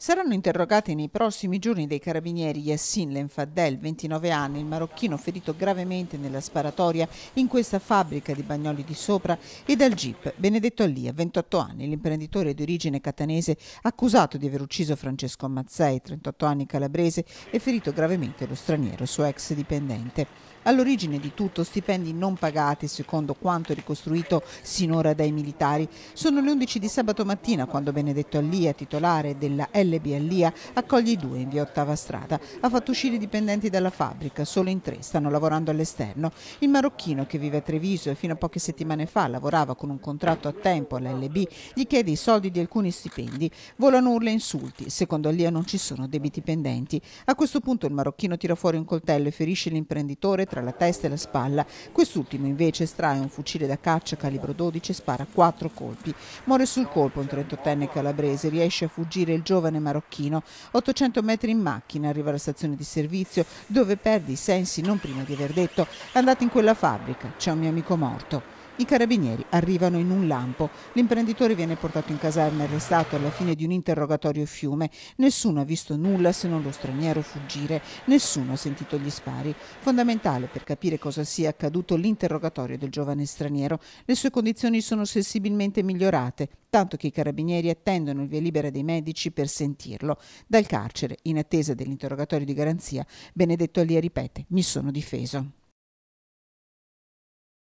Saranno interrogati nei prossimi giorni dai carabinieri Yassin Lenfadel, 29 anni, il marocchino ferito gravemente nella sparatoria in questa fabbrica di Bagnoli di Sopra, e dal Jeep Benedetto Allia, 28 anni, l'imprenditore di origine catanese accusato di aver ucciso Francesco Mazzei, 38 anni calabrese, e ferito gravemente lo straniero, suo ex dipendente. All'origine di tutto stipendi non pagati, secondo quanto ricostruito sinora dai militari. Sono le 11 di sabato mattina quando Benedetto Allia, titolare della L LB Allia accoglie i due in via Ottava Strada. Ha fatto uscire i dipendenti dalla fabbrica, solo in tre stanno lavorando all'esterno. Il marocchino che vive a Treviso e fino a poche settimane fa lavorava con un contratto a tempo all'LB gli chiede i soldi di alcuni stipendi. Volano urla e insulti, secondo LIA non ci sono debiti pendenti. A questo punto il marocchino tira fuori un coltello e ferisce l'imprenditore tra la testa e la spalla. Quest'ultimo invece estrae un fucile da caccia calibro 12 e spara quattro colpi. Muore sul colpo un 38enne calabrese, riesce a fuggire il giovane giovane marocchino. 800 metri in macchina arriva alla stazione di servizio dove perdi i sensi non prima di aver detto andate in quella fabbrica, c'è un mio amico morto. I carabinieri arrivano in un lampo. L'imprenditore viene portato in caserma e arrestato alla fine di un interrogatorio fiume. Nessuno ha visto nulla se non lo straniero fuggire, nessuno ha sentito gli spari. Fondamentale per capire cosa sia accaduto l'interrogatorio del giovane straniero. Le sue condizioni sono sensibilmente migliorate, tanto che i carabinieri attendono il via libera dei medici per sentirlo. Dal carcere, in attesa dell'interrogatorio di garanzia, Benedetto Alia ripete: Mi sono difeso.